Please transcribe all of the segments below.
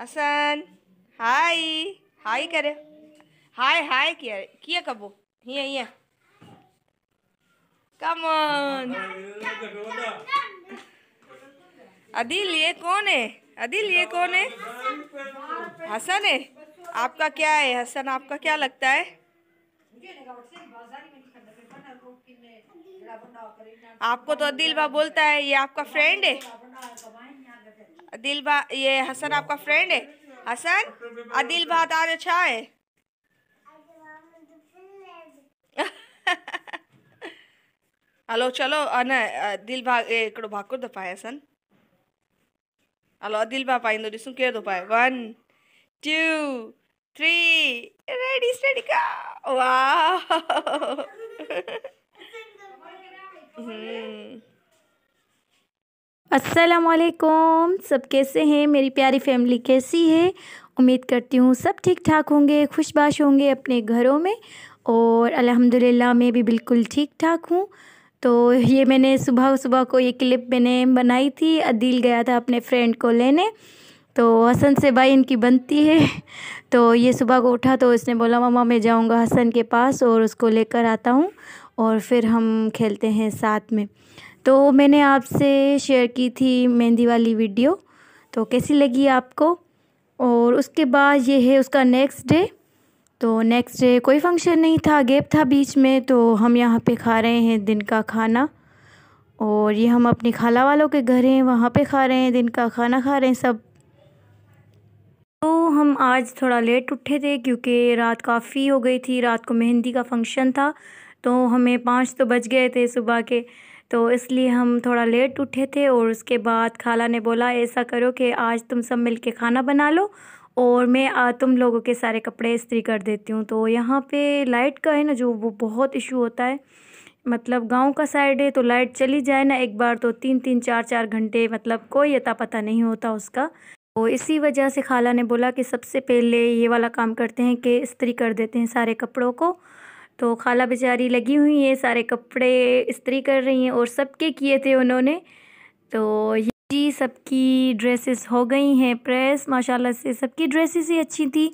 हसन हाय हाय करे हाय हाय किया किया कबो हिया हिया कम ऑन अदिल ये कौन है अदिल ये कौन है हसन है आपका क्या है हसन आपका क्या लगता है आपको तो अदिल बा बोलता है ये आपका फ्रेंड है अदिल बा ये हसन आपका फ्रेंड है हसन अदिल बात आज अच्छा है हेलो चलो न दिल भाग हिकिड़ो भाकुर दो पाए हसन हेलो दिल भा दो ॾिसूं के दो पाए one two three ready study का वाह असलकुम सब कैसे हैं मेरी प्यारी फैमिली कैसी है उम्मीद करती हूँ सब ठीक ठाक होंगे खुशबाश होंगे अपने घरों में और अल्हम्दुलिल्लाह मैं भी बिल्कुल ठीक ठाक हूँ तो ये मैंने सुबह सुबह को ये क्लिप मैंने बनाई थी अदील गया था अपने फ्रेंड को लेने तो हसन से भाई इनकी बनती है तो ये सुबह को उठा तो इसने बोला मामा मैं जाऊँगा हसन के पास और उसको लेकर आता हूँ और फिर हम खेलते हैं साथ में तो मैंने आपसे शेयर की थी मेहंदी वाली वीडियो तो कैसी लगी आपको और उसके बाद ये है उसका नेक्स्ट डे तो नेक्स्ट डे कोई फंक्शन नहीं था गैप था बीच में तो हम यहाँ पे खा रहे हैं दिन का खाना और ये हम अपनी खाला वालों के घर हैं वहाँ पे खा रहे हैं दिन का खाना खा रहे हैं सब तो हम आज थोड़ा लेट उठे थे क्योंकि रात काफ़ी हो गई थी रात को मेहंदी का फंक्शन था तो हमें पाँच तो बज गए थे सुबह के तो इसलिए हम थोड़ा लेट उठे थे और उसके बाद खाला ने बोला ऐसा करो कि आज तुम सब मिल के खाना बना लो और मैं आ, तुम लोगों के सारे कपड़े इस्त्री कर देती हूँ तो यहाँ पे लाइट का है ना जो वो बहुत इशू होता है मतलब गांव का साइड है तो लाइट चली जाए ना एक बार तो तीन तीन चार चार घंटे मतलब कोई अता पता नहीं होता उसका तो इसी वजह से खाला ने बोला कि सबसे पहले ये वाला काम करते हैं कि इस्त्री कर देते हैं सारे कपड़ों को तो खाला बेचारी लगी हुई है सारे कपड़े इस्त्री कर रही हैं और सबके किए थे उन्होंने तो ये जी सबकी ड्रेसेस हो गई हैं प्रेस माशाल्लाह से सबकी ड्रेसेस ही अच्छी थी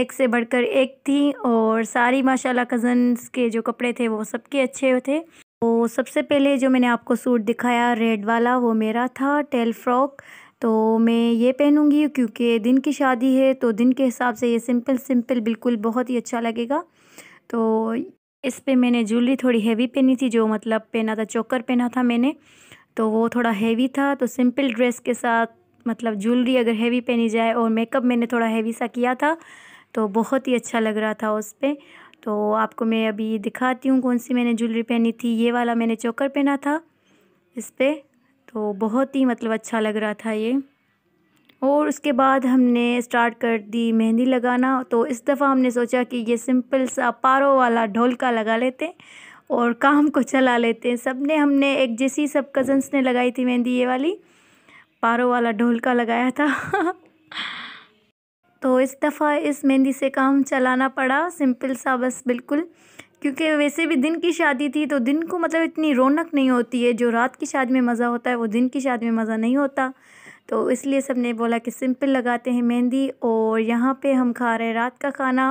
एक से बढ़कर एक थी और सारी माशाल्लाह कज़न्स के जो कपड़े थे वो सबके अच्छे थे तो सबसे पहले जो मैंने आपको सूट दिखाया रेड वाला वो मेरा था टेल फ्रॉक तो मैं ये पहनूँगी क्योंकि दिन की शादी है तो दिन के हिसाब से ये सिंपल सिंपल बिल्कुल बहुत ही अच्छा लगेगा तो इस पर मैंने ज्वेलरी थोड़ी हैवी पहनी थी जो मतलब पहना था चोकर पहना था मैंने तो वो थोड़ा हैवी था तो सिंपल ड्रेस के साथ मतलब ज्वेलरी अगर हैवी पहनी जाए और मेकअप मैंने थोड़ा हैवी सा किया था तो बहुत ही अच्छा लग रहा था उस पर तो आपको मैं अभी दिखाती हूँ कौन सी मैंने ज्वेलरी पहनी थी ये वाला मैंने चोकर पहना था इस पर तो बहुत ही मतलब अच्छा लग रहा था ये और उसके बाद हमने स्टार्ट कर दी मेहंदी लगाना तो इस दफ़ा हमने सोचा कि ये सिंपल सा पारो वाला ढोलका लगा लेते हैं और काम को चला लेते हैं सब ने हमने एक जैसी सब कज़न्स ने लगाई थी मेहंदी ये वाली पारो वाला ढोलका लगाया था तो इस दफ़ा इस मेहंदी से काम चलाना पड़ा सिंपल सा बस बिल्कुल क्योंकि वैसे भी दिन की शादी थी तो दिन को मतलब इतनी रौनक नहीं होती है जो रात की शादी में मज़ा होता है वो दिन की शादी में मज़ा नहीं होता तो इसलिए सब ने बोला कि सिंपल लगाते हैं मेहंदी और यहाँ पे हम खा रहे हैं रात का खाना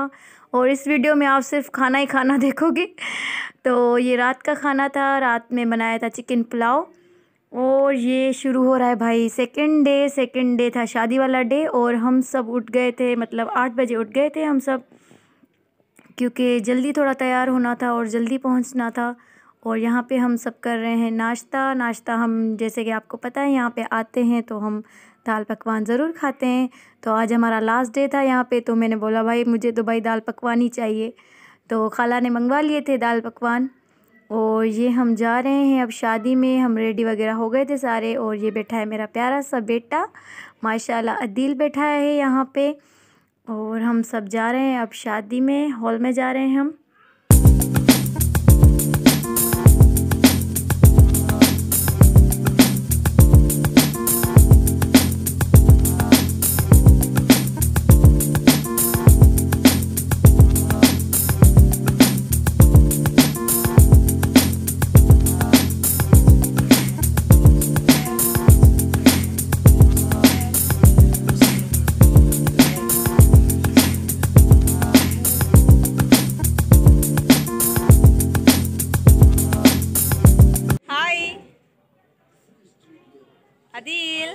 और इस वीडियो में आप सिर्फ खाना ही खाना देखोगे तो ये रात का खाना था रात में बनाया था चिकन पुलाव और ये शुरू हो रहा है भाई सेकंड डे सेकंड डे था शादी वाला डे और हम सब उठ गए थे मतलब आठ बजे उठ गए थे हम सब क्योंकि जल्दी थोड़ा तैयार होना था और जल्दी पहुंचना था और यहाँ पे हम सब कर रहे हैं नाश्ता नाश्ता हम जैसे कि आपको पता है यहाँ पे आते हैं तो हम दाल पकवान ज़रूर खाते हैं तो आज हमारा लास्ट डे था यहाँ पे तो मैंने बोला भाई मुझे तो भाई दाल पकवान ही चाहिए तो खाला ने मंगवा लिए थे दाल पकवान और ये हम जा रहे हैं अब शादी में हम रेडी वगैरह हो गए थे सारे और ये बैठा है मेरा प्यारा सा बेटा माशाल्लाह अदील बैठा है यहाँ पे और हम सब जा रहे हैं अब शादी में हॉल में जा रहे हैं हम अदिल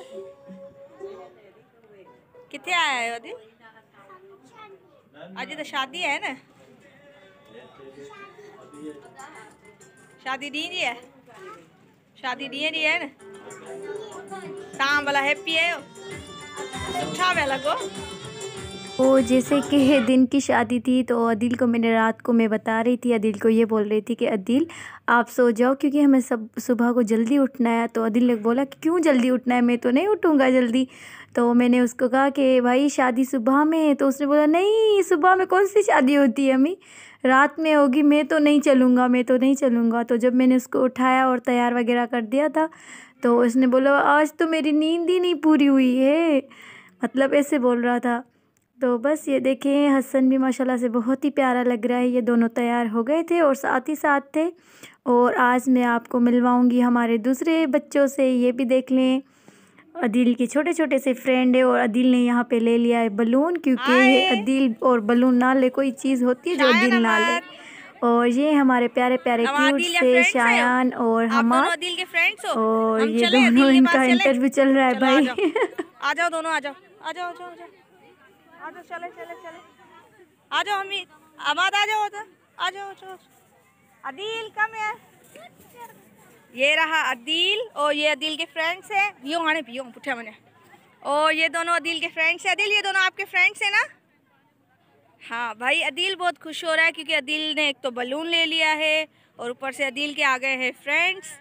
कितने आया है अदिल अजय तो शादी है ना शादी डी है शादी डी जी है ना तां भला हैप्पी है सुठा पिया लॻो वो तो जैसे कि दिन की शादी थी तो अदिल को मैंने रात को मैं बता रही थी अदिल को ये बोल रही थी कि अदिल आप सो जाओ क्योंकि हमें सब सुबह को जल्दी उठना है तो अदिल ने बोला कि क्यों जल्दी उठना है मैं तो नहीं उठूँगा जल्दी तो मैंने उसको कहा कि भाई शादी सुबह में है तो उसने बोला नहीं सुबह में कौन सी शादी होती है अम्मी रात में होगी मैं तो नहीं चलूँगा मैं तो नहीं चलूँगा तो जब मैंने उसको उठाया और तैयार वगैरह कर दिया था तो उसने बोला आज तो मेरी नींद ही नहीं पूरी हुई है मतलब ऐसे बोल रहा था तो बस ये देखें हसन भी माशाल्लाह से बहुत ही प्यारा लग रहा है ये दोनों तैयार हो गए थे और साथ ही साथ थे और आज मैं आपको मिलवाऊंगी हमारे दूसरे बच्चों से ये भी देख लें अदील के छोटे छोटे से फ्रेंड है और अदील ने यहाँ पे ले लिया है बलून क्योंकि अदील और बलून ना ले कोई चीज़ होती है जो अदील ना ले और ये हमारे प्यारे प्यारे क्यूट से शायान और हमार और ये दोनों इनका इंटरव्यू चल रहा है भाई आ जाओ दोनों आ जाओ आ जाओ आ जाओ ऑटो चले चले चले आ जाओ अमाद आ जाओ तो आ जाओ चलो अदील कम है ये रहा अदील और ये अदील के फ्रेंड्स हैं पियो आने पियो पुठे मने और ये दोनों अदील के फ्रेंड्स हैं अदील ये दोनों आपके फ्रेंड्स हैं ना हाँ भाई अदील बहुत खुश हो रहा है क्योंकि अदील ने एक तो बलून ले लिया है और ऊपर से अदील के आ गए हैं फ्रेंड्स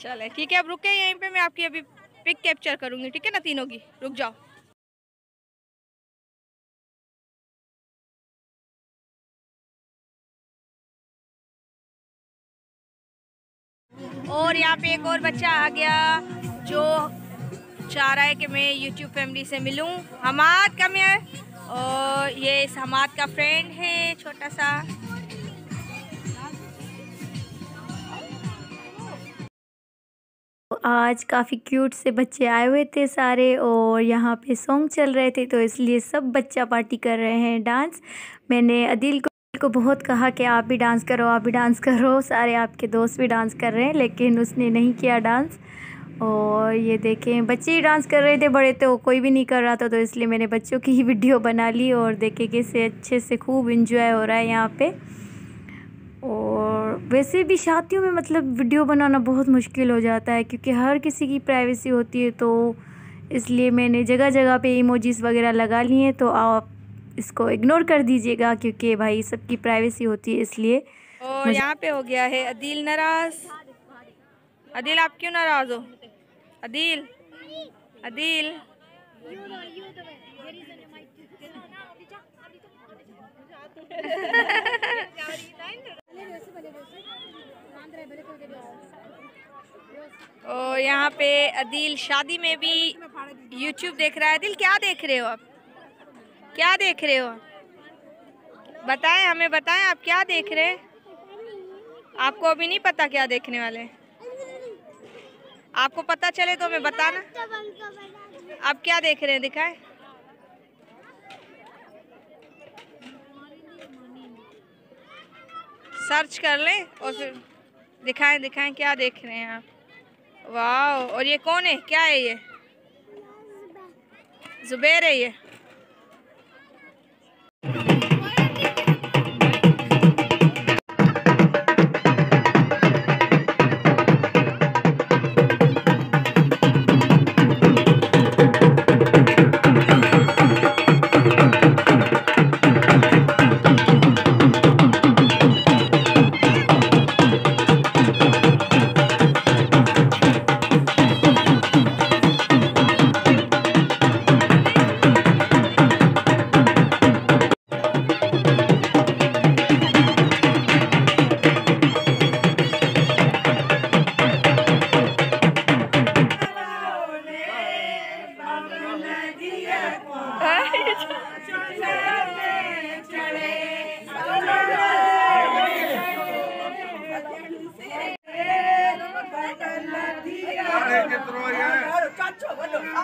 चले ठीक है अब रुके यहीं पे मैं आपकी अभी पिक कैप्चर करूँगी ठीक है ना तीनों की रुक जाओ और यहाँ पे एक और बच्चा आ गया जो चाह रहा है कि मैं YouTube फैमिली से मिलूं हमाद कम है और ये इस हमाद का फ्रेंड है छोटा सा आज काफ़ी क्यूट से बच्चे आए हुए थे सारे और यहाँ पे सॉन्ग चल रहे थे तो इसलिए सब बच्चा पार्टी कर रहे हैं डांस मैंने अदिल को को बहुत कहा कि आप भी डांस करो आप भी डांस करो सारे आपके दोस्त भी डांस कर रहे हैं लेकिन उसने नहीं किया डांस और ये देखें बच्चे ही डांस कर रहे थे बड़े तो कोई भी नहीं कर रहा था तो इसलिए मैंने बच्चों की ही वीडियो बना ली और देखे कैसे अच्छे से खूब इंजॉय हो रहा है यहाँ पर और वैसे भी शादियों में मतलब वीडियो बनाना बहुत मुश्किल हो जाता है क्योंकि हर किसी की प्राइवेसी होती है तो इसलिए मैंने जगह जगह पे इमोजीज़ वगैरह लगा ली हैं तो आप इसको इग्नोर कर दीजिएगा क्योंकि भाई सबकी प्राइवेसी होती है इसलिए और यहाँ पे हो गया है अदील नाराज अदील आप क्यों नाराज़ हो अदील अदील अदिल शादी में भी यूट्यूब देख रहा है अदिल क्या देख रहे हो आप क्या देख रहे हो बताएं हमें बताएं आप क्या देख रहे हैं आपको अभी नहीं पता क्या देखने वाले आपको पता चले तो हमें बताना आप क्या देख रहे हैं दिखाए सर्च कर लें और फिर दिखाएं दिखाएं क्या देख रहे हैं आप वाह और ये कौन है क्या है ये जुबेर है ये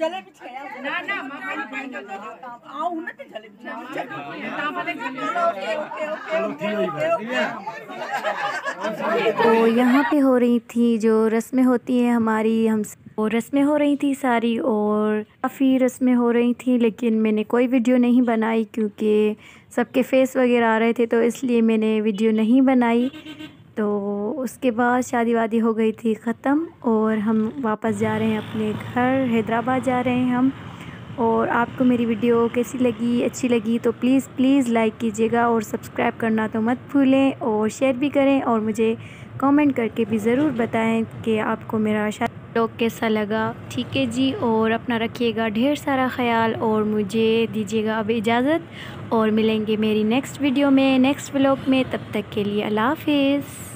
जलेबी छया ना ना ने पाई तो ते जलेबी छया ओके ओके ओके तो यहाँ पे हो रही थी जो रस्में होती हैं हमारी हम और रस्में हो रही थी सारी और काफ़ी रस्में हो रही थी लेकिन मैंने कोई वीडियो नहीं बनाई क्योंकि सबके फेस वगैरह आ रहे थे तो इसलिए मैंने वीडियो नहीं बनाई तो उसके बाद शादी वादी हो गई थी ख़त्म और हम वापस जा रहे हैं अपने घर हैदराबाद जा रहे हैं हम और आपको मेरी वीडियो कैसी लगी अच्छी लगी तो प्लीज़ प्लीज़ लाइक कीजिएगा और सब्सक्राइब करना तो मत भूलें और शेयर भी करें और मुझे कमेंट करके भी ज़रूर बताएं कि आपको मेरा लोग कैसा लगा ठीक है जी और अपना रखिएगा ढेर सारा ख्याल और मुझे दीजिएगा अब इजाज़त और मिलेंगे मेरी नेक्स्ट वीडियो में नेक्स्ट ब्लॉग में तब तक के लिए अल्लाह हाफिज़